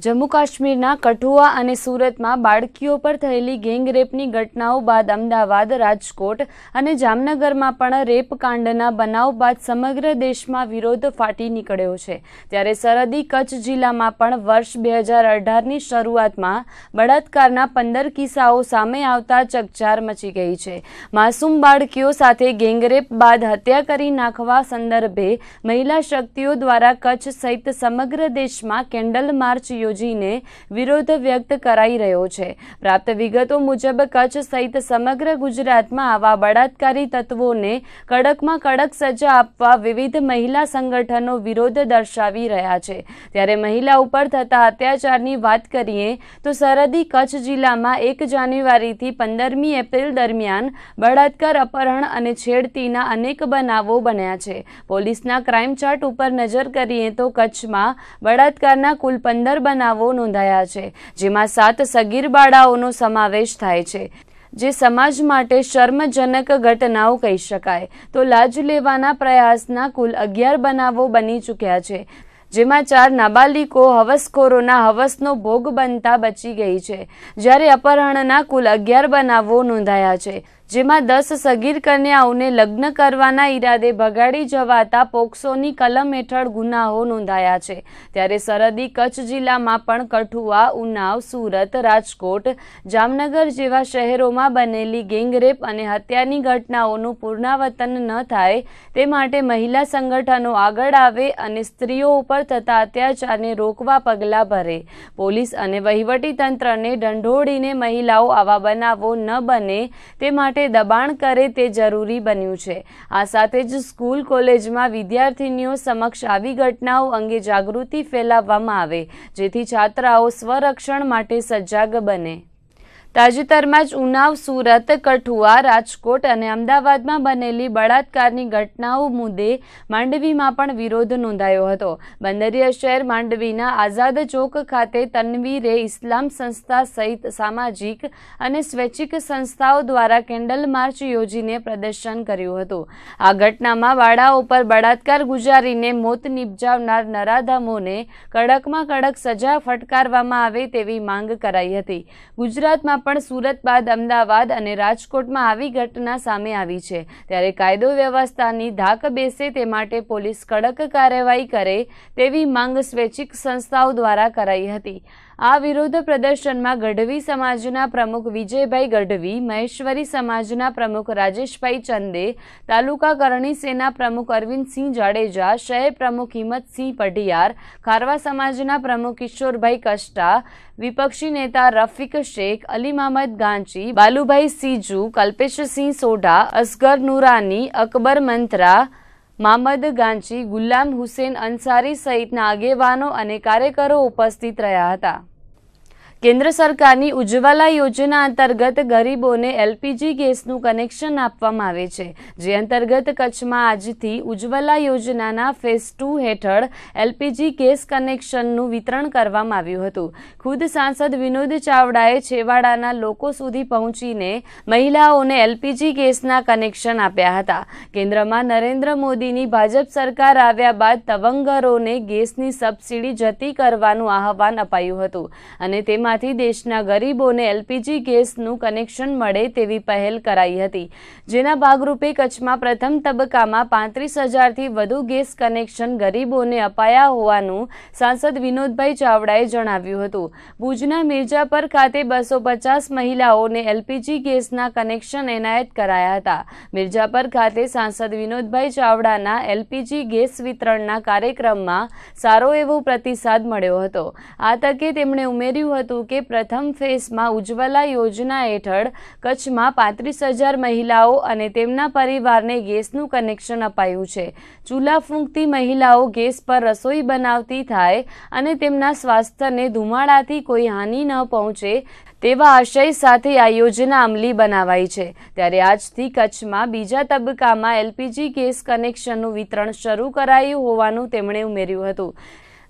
[SPEAKER 1] જમ્મુ કાશ્મીરના કઠુઆ અને સુરતમાં બાળકીઓ પર થયેલી ગેંગરેપની ઘટનાઓ બાદ અમદાવાદ રાજકોટ અને જામનગરમાં પણ રેપ કાંડના બનાવ બાદ સમગ્ર દેશમાં વિરોધ ફાટી નીકળ્યો છે ત્યારે સરહદી કચ્છ જિલ્લામાં પણ વર્ષ બે હજાર અઢારની શરૂઆતમાં બળાત્કારના પંદર કિસ્સાઓ સામે આવતા ચકચાર મચી ગઈ છે માસૂમ બાળકીઓ સાથે ગેંગરેપ બાદ હત્યા કરી નાખવા સંદર્ભે મહિલા શક્તિઓ દ્વારા કચ્છ સહિત સમગ્ર દેશમાં કેન્ડલ માર્ચ યોજીને વિરોધ વ્યક્ત કરાઈ રહ્યો છે પ્રાપ્ત વિગતો મુજબ કચ્છ સહિત સમગ્ર ગુજરાતમાં આવા બળાત્કારી તત્વોને કડકમાં કડક સજા આપવા વિવિધ મહિલા સંગઠનો વિરોધ દર્શાવી રહ્યા છે ત્યારે મહિલા ઉપર થતા અત્યાચારની વાત કરીએ તો સરહદી કચ્છ જિલ્લામાં એક જાન્યુઆરીથી પંદરમી એપ્રિલ દરમિયાન બળાત્કાર અપહરણ અને છેડતીના અનેક બનાવો બન્યા છે પોલીસના ક્રાઇમ ચાર્ટ ઉપર નજર કરીએ તો કચ્છમાં બળાત્કારના કુલ પંદર બનાવો નોંધાયા છે જેમાં સાત સગીર બાળાઓનો સમાવેશ થાય છે જે સમાજ માટે શર્મજનક ઘટનાઓ કહી શકાય તો લાજ લેવાના પ્રયાસના કુલ અગિયાર બનાવો બની ચૂક્યા છે જેમાં ચાર નાબાલિકો હવસખોરોના હવસનો ભોગ બનતા બચી ગઈ છે જ્યારે અપહરણના કુલ અગિયાર બનાવો નોંધાયા છે જેમાં દસ સગીર કન્યાઓને લગ્ન કરવાના ઈરાદે ભગાડી જવાતા પોક્સોની કલમ હેઠળ ગુનાઓ નોંધાયા છે ત્યારે સરહદી કચ્છ જિલ્લામાં પણ કઠુઆ ઉનાવ સુરત રાજકોટ જામનગર જેવા શહેરોમાં બનેલી ગેંગરેપ અને હત્યાની ઘટનાઓનું પુનરાવર્તન ન થાય તે માટે મહિલા સંગઠનો આગળ આવે અને સ્ત્રીઓ ઉપર થતા અત્યાચારને રોકવા પગલાં ભરે પોલીસ અને વહીવટીતંત્રને ઢંઢોળીને મહિલાઓ આવા બનાવો ન બને તે માટે માટે દબાણ કરે તે જરૂરી બન્યું છે આ સાથે જ સ્કૂલ કોલેજમાં વિદ્યાર્થીનીઓ સમક્ષ આવી ઘટનાઓ અંગે જાગૃતિ ફેલાવવામાં આવે જેથી છાત્રાઓ સ્વરક્ષણ માટે સજાગ બને તાજેતરમાં જ ઉનાવ સુરત કઠુઆ રાજકોટ અને અમદાવાદમાં બનેલી બળાત્કારની ઘટનાઓ મુદ્દે માંડવીમાં પણ વિરોધ નોંધાયો હતો બંદરીય શહેર માંડવીના આઝાદ ચોક ખાતે તનવીરે ઇસ્લામ સંસ્થા સહિત સામાજિક અને સ્વૈચ્છિક સંસ્થાઓ દ્વારા કેન્ડલ માર્ચ યોજીને પ્રદર્શન કર્યું હતું આ ઘટનામાં બાળાઓ પર બળાત્કાર ગુજારીને મોત નિપજાવનાર નરાધામોને કડકમાં કડક સજા ફટકારવામાં આવે તેવી માંગ કરાઈ હતી ગુજરાતમાં પણ સુરત બાદ અમદાવાદ અને રાજકોટમાં આવી ઘટના સામે આવી છે ત્યારે કાયદો વ્યવસ્થાની ધાક બેસે તે માટે પોલીસ કડક કાર્યવાહી કરે તેવી માંગ સ્વૈચ્છિક સંસ્થાઓ દ્વારા કરાઈ હતી આ વિરોધ પ્રદર્શનમાં ગઢવી સમાજના પ્રમુખ વિજયભાઈ ગઢવી મહેશ્વરી સમાજના પ્રમુખ રાજેશભાઈ ચંદે તાલુકા કરણી સેના પ્રમુખ અરવિંદસિંહ જાડેજા શહેર પ્રમુખ હિંમતસિંહ પઢિયાર ખારવા સમાજના પ્રમુખ કિશોરભાઈ કષ્ટા વિપક્ષી નેતા રફીક શેખ અલી મહમદ ગાંચી બાલુભાઈ સીજુ કલ્પેશસિંહ સોઢા અસગર નુરાની અકબર મંત્રા મામદ ગાંચી ગુલામ હુસેન અંસારી સહિતના આગેવાનો અને કાર્યકરો ઉપસ્થિત રહ્યા હતા કેન્દ્ર સરકારની ઉજ્જવલા યોજના અંતર્ગત ગરીબોને એલપીજી ગેસનું કનેક્શન આપવામાં આવે છે જે અંતર્ગત કચ્છમાં આજથી ઉજ્જવલા યોજનાના ફેઝ ટુ હેઠળ એલપીજી ગેસ કનેક્શનનું વિતરણ કરવામાં આવ્યું હતું ખુદ સાંસદ વિનોદ ચાવડાએ છેવાડાના લોકો સુધી પહોંચીને મહિલાઓને એલપીજી ગેસના કનેક્શન આપ્યા હતા કેન્દ્રમાં નરેન્દ્ર મોદીની ભાજપ સરકાર આવ્યા બાદ તવંગરોને ગેસની સબસીડી જતી કરવાનું આહવાન અપાયું હતું અને તેમાં યોજનામાંથી દેશના ગરીબોને એલપીજી ગેસનું કનેક્શન મળે તેવી પહેલ કરાઈ હતી જેના ભાગરૂપે કચ્છમાં પ્રથમ તબક્કામાં પાંત્રીસ હજારથી વધુ ગેસ કનેક્શન ગરીબોને અપાયા હોવાનું સાંસદ વિનોદભાઈ ચાવડાએ જણાવ્યું હતું ભુજના મિર્જાપર ખાતે બસો પચાસ મહિલાઓને એલપીજી ગેસના કનેક્શન એનાયત કરાયા હતા મિર્જાપર ખાતે સાંસદ વિનોદભાઈ ચાવડાના એલપીજી ગેસ વિતરણના કાર્યક્રમમાં સારો એવો પ્રતિસાદ મળ્યો હતો આ તકે તેમણે ઉમેર્યું હતું હતું કે પ્રથમ ફેઝમાં ઉજ્જવલા યોજના હેઠળ કચ્છમાં પાંત્રીસ હજાર મહિલાઓ અને તેમના પરિવારને ગેસનું કનેક્શન અપાયું છે ચૂલા ફૂંકતી મહિલાઓ ગેસ પર રસોઈ બનાવતી થાય અને તેમના સ્વાસ્થ્યને ધુમાડાથી કોઈ હાનિ ન પહોંચે તેવા આશય સાથે આ યોજના અમલી બનાવાઈ છે ત્યારે આજથી કચ્છમાં બીજા તબક્કામાં એલપીજી ગેસ કનેક્શનનું વિતરણ શરૂ કરાયું હોવાનું તેમણે ઉમેર્યું હતું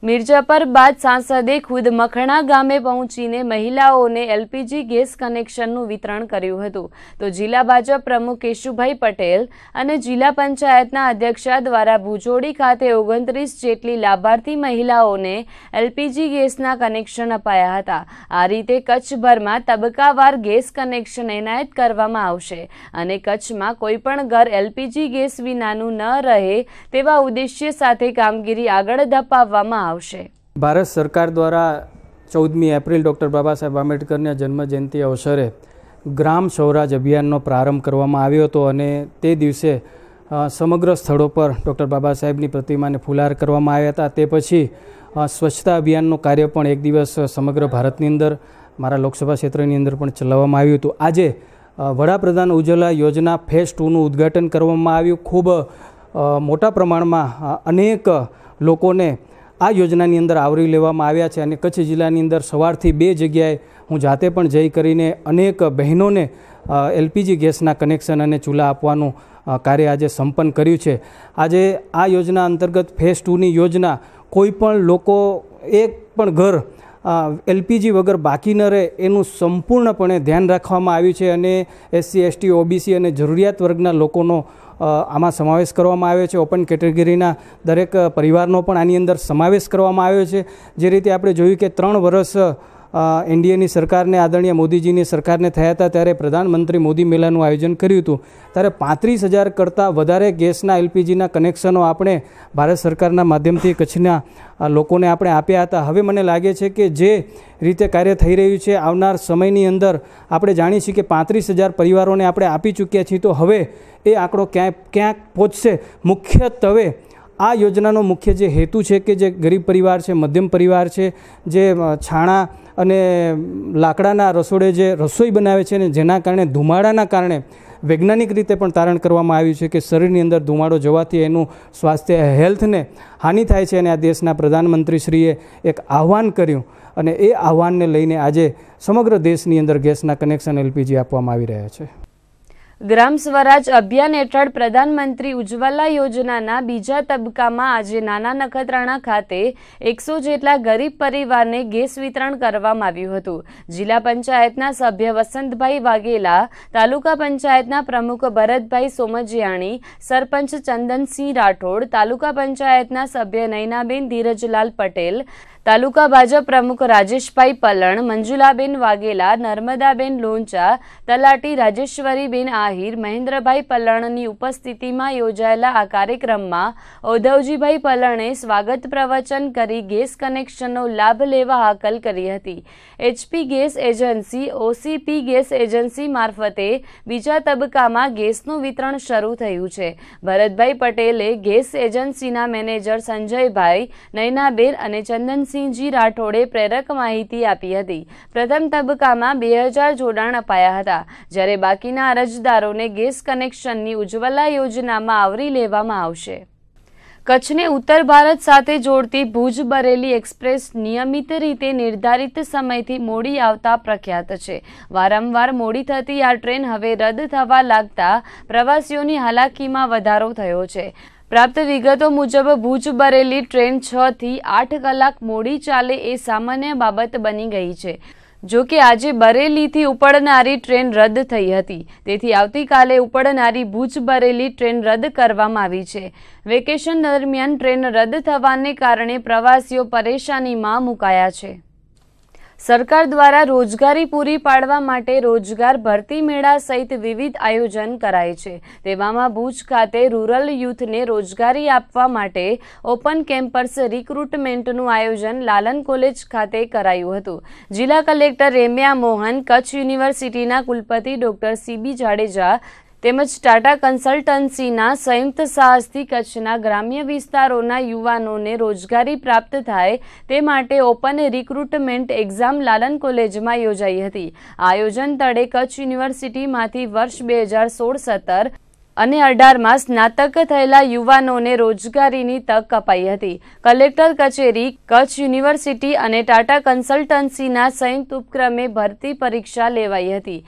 [SPEAKER 1] મિર્જાપર બાદ સાંસદે ખુદ મખણા ગામે પહોંચીને મહિલાઓને એલપીજી ગેસ કનેક્શનનું વિતરણ કર્યું હતું તો જિલ્લા ભાજપ પ્રમુખ કેશુભાઈ પટેલ અને જિલ્લા પંચાયતના અધ્યક્ષા દ્વારા ભુજોડી ખાતે ઓગણત્રીસ જેટલી લાભાર્થી મહિલાઓને એલપીજી ગેસના કનેક્શન અપાયા હતા આ રીતે કચ્છભરમાં તબક્કાવાર ગેસ કનેક્શન એનાયત કરવામાં આવશે અને કચ્છમાં કોઈપણ ઘર એલપીજી ગેસ વિનાનું ન રહે તેવા ઉદ્દેશ્ય સાથે કામગીરી આગળ ધપાવવામાં આવશે આવશે
[SPEAKER 3] ભારત સરકાર દ્વારા ચૌદમી એપ્રિલ ડૉક્ટર બાબા સાહેબ આંબેડકરના જન્મજયંતિ અવસરે ગ્રામ સ્વરાજ અભિયાનનો પ્રારંભ કરવામાં આવ્યો હતો અને તે દિવસે સમગ્ર સ્થળો પર ડૉક્ટર બાબા સાહેબની પ્રતિમાને ફુલાર કરવામાં આવ્યા હતા તે પછી સ્વચ્છતા અભિયાનનું કાર્ય પણ એક દિવસ સમગ્ર ભારતની અંદર મારા લોકસભા ક્ષેત્રની અંદર પણ ચલાવવામાં આવ્યું હતું આજે વડાપ્રધાન ઉજ્જવલા યોજના ફેઝ ટુનું ઉદ્ઘાટન કરવામાં આવ્યું ખૂબ મોટા પ્રમાણમાં અનેક લોકોને આ યોજનાની અંદર આવરી લેવામાં આવ્યા છે અને કચ્છ જિલ્લાની અંદર સવારથી બે જગ્યાએ હું જાતે પણ જઈ કરીને અનેક બહેનોને એલપીજી ગેસના કનેક્શન અને ચૂલા આપવાનું કાર્ય આજે સંપન્ન કર્યું છે આજે આ યોજના અંતર્ગત ફેઝ ટુની યોજના કોઈપણ લોકો એક પણ ઘર એલપીજી વગર બાકી ન રહે એનું સંપૂર્ણપણે ધ્યાન રાખવામાં આવ્યું છે અને એસસી એસટી ઓબીસી અને જરૂરિયાત વર્ગના લોકોનો આમાં સમાવેશ કરવામાં આવ્યો છે ઓપન કેટેગરીના દરેક પરિવારનો પણ આની અંદર સમાવેશ કરવામાં આવ્યો છે જે રીતે આપણે જોયું કે ત્રણ વર્ષ એનડીએની સરકારને આદરણીય મોદીજીની સરકારને થયા હતા ત્યારે પ્રધાનમંત્રી મોદી મેળાનું આયોજન કર્યું હતું ત્યારે પાંત્રીસ હજાર કરતાં વધારે ગેસના એલપીજીના કનેક્શનો આપણે ભારત સરકારના માધ્યમથી કચ્છના લોકોને આપણે આપ્યા હતા હવે મને લાગે છે કે જે રીતે કાર્ય થઈ રહ્યું છે આવનાર સમયની અંદર આપણે જાણીએ છીએ કે પાંત્રીસ હજાર પરિવારોને આપણે આપી ચૂક્યા છીએ તો હવે એ આંકડો ક્યાંય ક્યાંક પહોંચશે મુખ્યત્વે આ યોજનાનો મુખ્ય જે હેતુ છે કે જે ગરીબ પરિવાર છે મધ્યમ પરિવાર છે જે છાણા અને લાકડાના રસોડે જે રસોઈ બનાવે છે ને જેના કારણે ધુમાડાના કારણે વૈજ્ઞાનિક રીતે પણ તારણ કરવામાં આવ્યું છે કે શરીરની અંદર ધુમાડો જવાથી એનું સ્વાસ્થ્ય હેલ્થને હાનિ થાય છે અને આ દેશના પ્રધાનમંત્રીશ્રીએ એક આહવાન કર્યું અને એ આહવાનને લઈને આજે સમગ્ર દેશની અંદર ગેસના કનેક્શન એલપીજી આપવામાં આવી રહ્યા છે
[SPEAKER 1] ગ્રામ સ્વરાજ અભિયાન હેઠળ પ્રધાનમંત્રી ઉજ્જવલા યોજનાના બીજા તબક્કામાં આજે નાના નખત્રાણા ખાતે એકસો જેટલા ગરીબ પરિવારને ગેસ વિતરણ કરવામાં આવ્યું હતું જિલ્લા પંચાયતના સભ્ય વસંતભાઈ વાઘેલા તાલુકા પંચાયતના પ્રમુખ ભરતભાઈ સોમજીયાણી સરપંચ ચંદનસિંહ રાઠોડ તાલુકા પંચાયતના સભ્ય નૈનાબેન ધીરજલાલ પટેલ તાલુકા ભાજપ પ્રમુખ રાજેશભાઈ પલણ મંજુલાબેન વાઘેલા નર્મદાબેન લોંચા તલાટી રાજેશ્વરીબેન આહિર મહેન્દ્રભાઈ પલણની ઉપસ્થિતિમાં યોજાયેલા આ કાર્યક્રમમાં ઉદ્ધવજીભાઈ પલણે સ્વાગત પ્રવચન કરી ગેસ કનેક્શનનો લાભ લેવા હાકલ કરી હતી HP gas agency OCP gas agency મારફતે બીજા તબક્કામાં ગેસનું વિતરણ શરૂ થયું છે ભરતભાઈ પટેલે ગેસ એજન્સીના મેનેજર સંજયભાઈ નૈનાબેન અને ચંદન હરમનસિંહજી રાઠોડે પ્રેરક માહિતી આપી હતી પ્રથમ તબક્કામાં બે હજાર જોડાણ અપાયા હતા જ્યારે બાકીના અરજદારોને ગેસ કનેક્શનની ઉજ્જવલા યોજનામાં આવરી લેવામાં આવશે કચ્છને ઉત્તર ભારત સાથે જોડતી ભુજ બરેલી એક્સપ્રેસ નિયમિત રીતે નિર્ધારિત સમયથી મોડી આવતા પ્રખ્યાત છે વારંવાર મોડી થતી આ ટ્રેન હવે રદ થવા લાગતા પ્રવાસીઓની હાલાકીમાં વધારો થયો છે પ્રાપ્ત વિગતો મુજબ ભુજ બરેલી ટ્રેન છ થી આઠ કલાક મોડી ચાલે એ સામાન્ય બાબત બની ગઈ છે જો કે આજે બરેલીથી ઉપડનારી ટ્રેન રદ થઈ હતી તેથી આવતીકાલે ઉપડનારી ભુજ બરેલી ટ્રેન રદ કરવામાં આવી છે વેકેશન દરમિયાન ટ્રેન રદ થવાને કારણે પ્રવાસીઓ પરેશાનીમાં મુકાયા છે સરકાર દ્વારા રોજગારી પૂરી પાડવા માટે રોજગાર ભરતી મેળા સહિત વિવિધ આયોજન કરાય છે તેવામાં ભુજ ખાતે રૂરલ યુથને રોજગારી આપવા માટે ઓપન કેમ્પસ રિક્રુટમેન્ટનું આયોજન લાલન કોલેજ ખાતે કરાયું હતું જિલ્લા કલેક્ટર રેમ્યા મોહન કચ્છ યુનિવર્સિટીના કુલપતિ ડોક્ટર સીબી જાડેજા તેમજ ટાટા કન્સલ્ટન્સીના સંયુક્ત સાહસથી કચ્છના ગ્રામ્ય વિસ્તારોના યુવાનોને રોજગારી પ્રાપ્ત થાય તે માટે ઓપન રિક્રુટમેન્ટ એક્ઝામ લાલન કોલેજમાં યોજાઈ હતી આયોજન તળે કચ્છ યુનિવર્સિટીમાંથી વર્ષ બે હજાર સોળ સત્તર અને અઢારમાં સ્નાતક થયેલા યુવાનોને રોજગારીની તક અપાઈ હતી કલેક્ટર કચેરી કચ્છ યુનિવર્સિટી અને ટાટા કન્સલ્ટન્સીના સંયુક્ત ઉપક્રમે ભરતી પરીક્ષા લેવાઈ હતી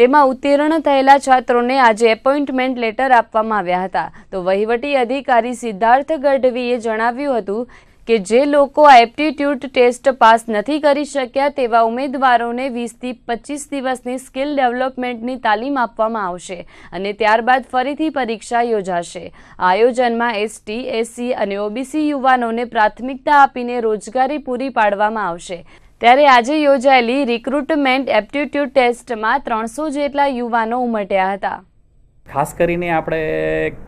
[SPEAKER 1] તેમાં ઉત્તીર્ણ થયેલા છાત્રોને આજે એપોઇન્ટમેન્ટ લેટર આપવામાં આવ્યા હતા તો વહીવટી અધિકારી સિદ્ધાર્થ ગઢવીએ જણાવ્યું હતું કે જે લોકો આ એપ્ટિટ્યૂડ ટેસ્ટ પાસ નથી કરી શક્યા તેવા ઉમેદવારોને વીસથી પચીસ દિવસની સ્કિલ ડેવલપમેન્ટની તાલીમ આપવામાં આવશે અને ત્યારબાદ ફરીથી પરીક્ષા યોજાશે આયોજનમાં એસટી એસસી અને ઓબીસી યુવાનોને પ્રાથમિકતા આપીને રોજગારી પૂરી પાડવામાં આવશે ત્યારે આજે યોજાયેલી રિક્રુટમેન્ટ એપ્ટિટ્યૂડ ટેસ્ટમાં ત્રણસો જેટલા યુવાનો ઉમટ્યા હતા
[SPEAKER 4] ખાસ કરીને આપણે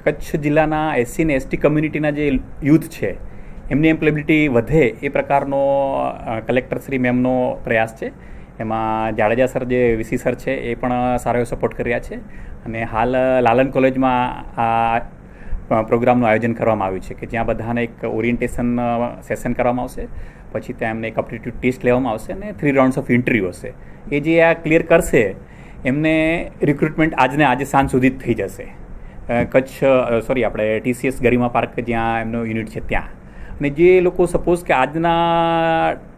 [SPEAKER 4] કચ્છ જિલ્લાના એસસી ને એસટી કમ્યુનિટીના જે યુથ છે એમની એમ્પ્લોયબિલિટી વધે એ પ્રકારનો કલેક્ટર શ્રી મેમનો પ્રયાસ છે એમાં જાડેજા સર જે વીસી સર છે એ પણ સારો એવો સપોર્ટ કરી રહ્યા છે અને હાલ લાલન કોલેજમાં આ પ્રોગ્રામનું આયોજન કરવામાં આવ્યું છે કે જ્યાં બધાને એક ઓરિએન્ટેશન સેશન કરવામાં આવશે પછી ત્યાં એમને એક અપ્ટિટ્યૂડ ટેસ્ટ લેવામાં આવશે અને થ્રી રાઉન્ડ્સ ઓફ ઇન્ટરવ્યૂ હશે એ જે આ ક્લિયર કરશે એમને રિક્રુટમેન્ટ આજને આજે સાંજ સુધી જ થઈ જશે કચ્છ સોરી આપણે ટીસીએસ ગરિમા પાર્ક જ્યાં એમનો યુનિટ છે ત્યાં અને જે લોકો સપોઝ કે આજના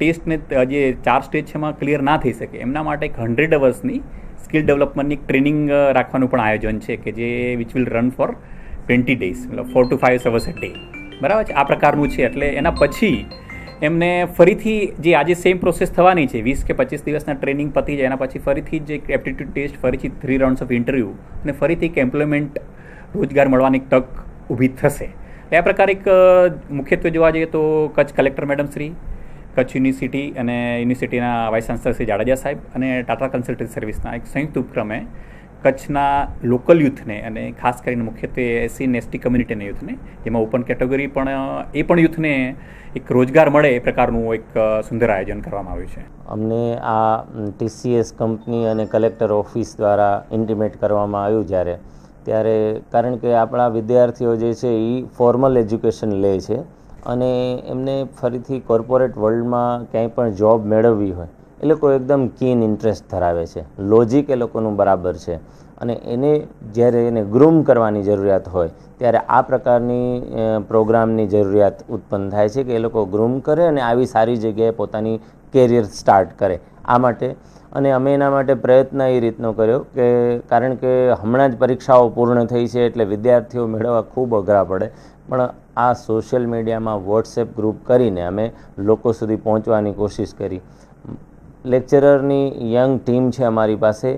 [SPEAKER 4] ટેસ્ટને જે ચાર સ્ટેજ છે એમાં ક્લિયર ના થઈ શકે એમના માટે એક હંડ્રેડ અવર્સની સ્કિલ ડેવલપમેન્ટની ટ્રેનિંગ રાખવાનું પણ આયોજન છે કે જે which will run for twenty days મતલબ four to five hours a day બરાબર છે આ પ્રકારનું છે એટલે એના પછી એમને ફરીથી જે આજે સેમ પ્રોસેસ થવાની છે વીસ કે પચીસ દિવસના ટ્રેનિંગ પતી જાય એના પછી ફરીથી જ એક એપ્ટિટ્યૂડ ટેસ્ટ ફરીથી થ્રી રાઉન્ડ્સ ઓફ ઇન્ટરવ્યૂ અને ફરીથી એક એમ્પ્લોયમેન્ટ રોજગાર મળવાની તક ઊભી થશે આ પ્રકારે એક મુખ્યત્વે જોવા જઈએ તો Kutch collector madam Shri Kutch university અને યુનિવર્સિટીના વાઇસ ચાન્સલર શ્રી જાડેજા સાહેબ અને ટાટા કન્સલ્ટન્સી સર્વિસના એક સંયુક્ત ઉપક્રમે કચ્છના લોકલ યુથને અને ખાસ કરીને મુખ્યત્વે એસી અને એસટી કમ્યુનિટીના યુથને જેમાં ઓપન કેટેગરી પણ એ પણ યુથને એક રોજગાર મળે એ પ્રકારનું એક સુંદર આયોજન કરવામાં આવ્યું છે
[SPEAKER 5] અમને આ ટીસીએસ કંપની અને કલેક્ટર ઓફિસ દ્વારા ઇન્ટિમેટ કરવામાં આવ્યું જ્યારે ત્યારે કારણ કે આપણા વિદ્યાર્થીઓ જે છે એ ફોર્મલ એજ્યુકેશન લે છે અને એમને ફરીથી કોર્પોરેટ વર્લ્ડમાં ક્યાંય પણ જોબ મેળવવી હોય એ લોકો એકદમ કીન ઇન્ટરેસ્ટ ધરાવે છે લોજિક એ લોકોનું બરાબર છે અને એને જ્યારે એને ગ્રૂમ કરવાની જરૂરિયાત હોય ત્યારે આ પ્રકારની પ્રોગ્રામની જરૂરિયાત ઉત્પન્ન થાય છે કે એ લોકો ગ્રૂમ કરે અને આવી સારી જગ્યાએ પોતાની કેરિયર સ્ટાર્ટ કરે આ માટે અને અમે એના માટે પ્રયત્ન એ રીતનો કર્યો કે કારણ કે હમણાં જ પરીક્ષાઓ પૂર્ણ થઈ છે એટલે વિદ્યાર્થીઓ મેળવવા ખૂબ અઘરા પડે પણ આ સોશિયલ મીડિયામાં વોટ્સએપ ગ્રુપ કરીને અમે લોકો સુધી પહોંચવાની કોશિશ કરી લેક્ચરરની યંગ ટીમ છે અમારી પાસે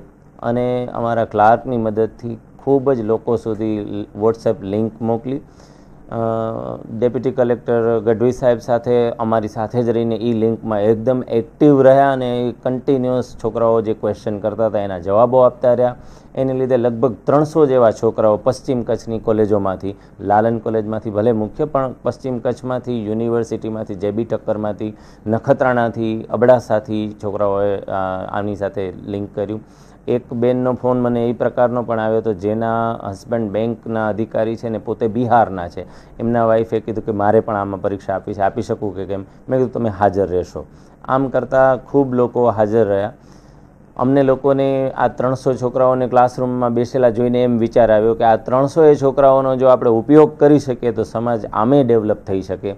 [SPEAKER 5] અને અમારા ક્લાર્કની મદદથી ખૂબ જ લોકો સુધી વોટ્સએપ લિંક મોકલી ડેપ્યુટી કલેક્ટર ગઢવી સાહેબ સાથે અમારી સાથે જ રહીને એ લિંકમાં એકદમ એક્ટિવ રહ્યા અને કન્ટિન્યુઅસ છોકરાઓ જે ક્વેશ્ચન કરતા હતા એના જવાબો આપતા રહ્યા એને લીધે લગભગ ત્રણસો જેવા છોકરાઓ પશ્ચિમ કચ્છની કોલેજોમાંથી લાલન કોલેજમાંથી ભલે મુખ્ય પણ પશ્ચિમ કચ્છમાંથી યુનિવર્સિટીમાંથી જેબી ટક્કરમાંથી નખત્રાણાથી અબડાસાથી છોકરાઓએ આની સાથે લિંક કર્યું એક બેનનો ફોન મને એ પ્રકારનો પણ આવ્યો હતો જેના હસબન્ડ બેંકના અધિકારી છે ને પોતે બિહારના છે એમના વાઈફે કીધું કે મારે પણ આમાં પરીક્ષા આપી છે આપી શકું કે કેમ મેં કીધું તમે હાજર રહેશો આમ કરતાં ખૂબ લોકો હાજર રહ્યા અમને લોકોને આ ત્રણસો છોકરાઓને ક્લાસરૂમમાં બેસેલા જોઈને એમ વિચાર આવ્યો કે આ ત્રણસો એ છોકરાઓનો જો આપણે ઉપયોગ કરી શકીએ તો સમાજ આમે ડેવલપ થઈ શકે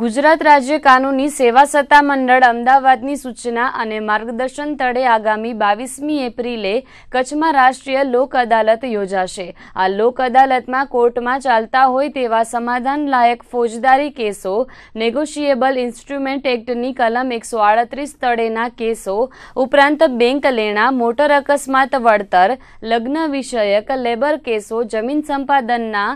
[SPEAKER 1] ગુજરાત રાજ્ય કાનૂની સેવા સત્તા મંડળ અમદાવાદની સૂચના અને માર્ગદર્શન તળે આગામી બાવીસમી એપ્રિલે કચ્છમાં રાષ્ટ્રીય લોક અદાલત યોજાશે આ લોક અદાલતમાં કોર્ટમાં ચાલતા હોય તેવા સમાધાનલાયક ફોજદારી કેસો નેગોશિયેબલ ઇન્સ્ટ્રુમેન્ટ એક્ટની કલમ એકસો આડત્રીસ તળેના કેસો ઉપરાંત બેંક લેણા મોટર અકસ્માત વળતર લગ્ન વિષયક લેબર કેસો જમીન સંપાદનના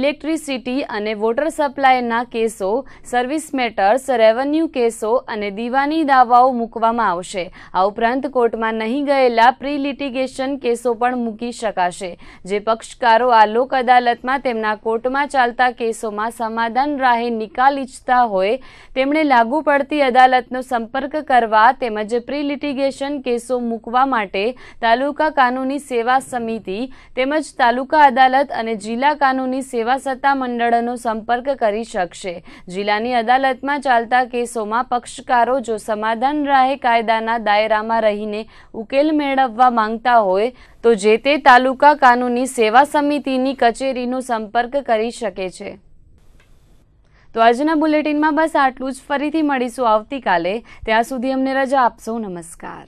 [SPEAKER 1] ઇલેક્ટ્રિસિટી અને વોટર સપ્લાયના કેસો સર્વિસ સર્વિસ મેટર્સ રેવન્યુ કેસો અને દીવાની દાવાઓ મૂકવામાં આવશે આ ઉપરાંત કોર્ટમાં નહીં ગયેલા પ્રી લિટિગેશન કેસો પણ મૂકી શકાશે જે પક્ષકારો આ લોક અદાલતમાં તેમના કોર્ટમાં ચાલતા કેસોમાં સમાધાન રાહે નિકાલ ઈચ્છતા હોય તેમણે લાગુ પડતી અદાલતનો સંપર્ક કરવા તેમજ પ્રી લિટિગેશન કેસો મૂકવા માટે તાલુકા કાનૂની સેવા સમિતિ તેમજ તાલુકા અદાલત અને જિલ્લા કાનૂની સેવા સત્તા મંડળનો સંપર્ક કરી શકશે જિલ્લાની અદાલતમાં ચાલતા કેસોમાં પક્ષકારો જો સમાધાન રાહે કાયદાના દાયરામાં રહીને ઉકેલ મેળવવા માંગતા હોય તો જે તે તાલુકા કાનૂની સેવા સમિતિની કચેરીનો સંપર્ક કરી શકે છે તો આજના બુલેટિનમાં બસ આટલું જ ફરીથી મળીશું આવતીકાલે ત્યાં સુધી અમને રજા આપશો નમસ્કાર